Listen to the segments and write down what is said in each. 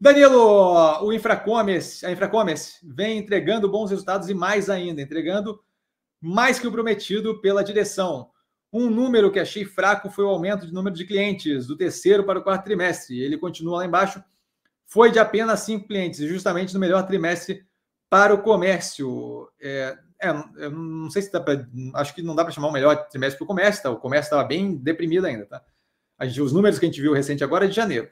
Danilo, o Infracommerce, a Infracommerce vem entregando bons resultados e mais ainda, entregando mais que o prometido pela direção. Um número que achei fraco foi o aumento de número de clientes do terceiro para o quarto trimestre. Ele continua lá embaixo. Foi de apenas cinco clientes, justamente no melhor trimestre para o comércio. É, é, é não sei se dá para. Acho que não dá para chamar o melhor trimestre para o comércio. Tá? O comércio estava bem deprimido ainda. Tá? Gente, os números que a gente viu recente agora é de janeiro.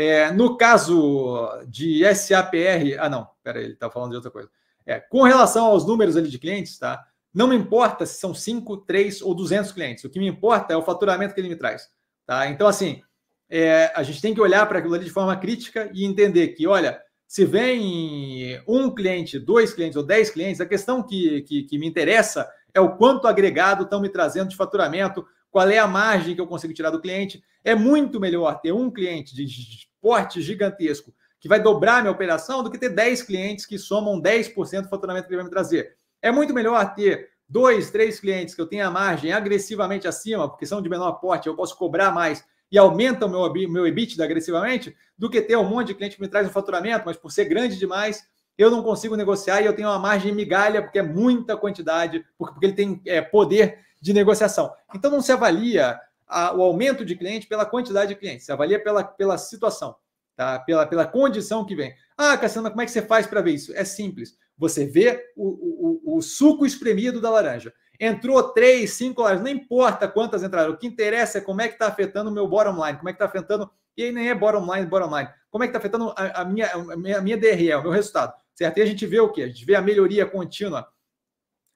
É, no caso de SAPR, ah não, peraí, ele está falando de outra coisa. É, com relação aos números ali de clientes, tá? Não me importa se são 5, 3 ou 200 clientes. O que me importa é o faturamento que ele me traz, tá? Então assim, é, a gente tem que olhar para aquilo ali de forma crítica e entender que, olha, se vem um cliente, dois clientes ou dez clientes, a questão que, que, que me interessa é o quanto agregado estão me trazendo de faturamento, qual é a margem que eu consigo tirar do cliente. É muito melhor ter um cliente de porte gigantesco que vai dobrar minha operação do que ter 10 clientes que somam 10% do faturamento que ele vai me trazer. É muito melhor ter dois, três clientes que eu tenho a margem agressivamente acima, porque são de menor porte, eu posso cobrar mais e aumenta o meu, meu EBITDA agressivamente, do que ter um monte de cliente que me traz um faturamento, mas por ser grande demais, eu não consigo negociar e eu tenho uma margem migalha, porque é muita quantidade, porque, porque ele tem é, poder de negociação. Então não se avalia a, o aumento de cliente pela quantidade de clientes, se avalia pela, pela situação, tá? pela, pela condição que vem. Ah, Cassiano, como é que você faz para ver isso? É simples. Você vê o, o, o suco espremido da laranja. Entrou três, cinco laranjas, não importa quantas entraram. O que interessa é como é que está afetando o meu bottom line, como é que está afetando. E aí nem é bottom line, bottom line. Como é que está afetando a, minha, a, minha, a minha DRE, o meu resultado. Certo? E a gente vê o quê? A gente vê a melhoria contínua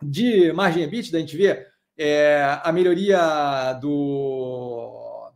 de margem EBITDA, a gente vê é, a melhoria do.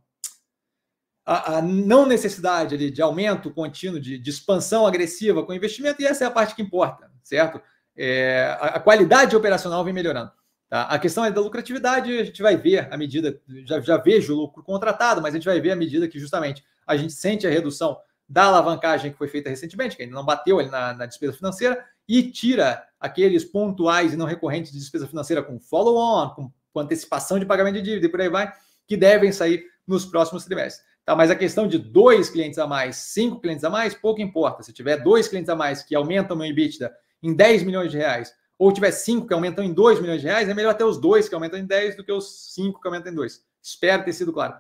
A, a, não necessidade ali, de aumento contínuo, de, de, expansão agressiva com investimento, e essa é a parte que importa, certo? É, a, a, qualidade operacional vem melhorando. Tá? A questão é da lucratividade, a gente vai ver à medida, já, já vejo o lucro contratado, mas a gente vai ver à medida que justamente a gente sente a redução da alavancagem que foi feita recentemente, que ainda não bateu ali na, na despesa financeira, e tira aqueles pontuais e não recorrentes de despesa financeira com follow-on, com, com, antecipação de pagamento de dívida e por aí vai, que devem sair nos próximos trimestres. Tá, mas a questão de dois clientes a mais, cinco clientes a mais, pouco importa. Se tiver dois clientes a mais que aumentam o EBITDA em 10 milhões de reais, ou tiver cinco que aumentam em 2 milhões de reais, é melhor ter os dois que aumentam em 10 do que os cinco que aumentam em 2. Espero ter sido claro.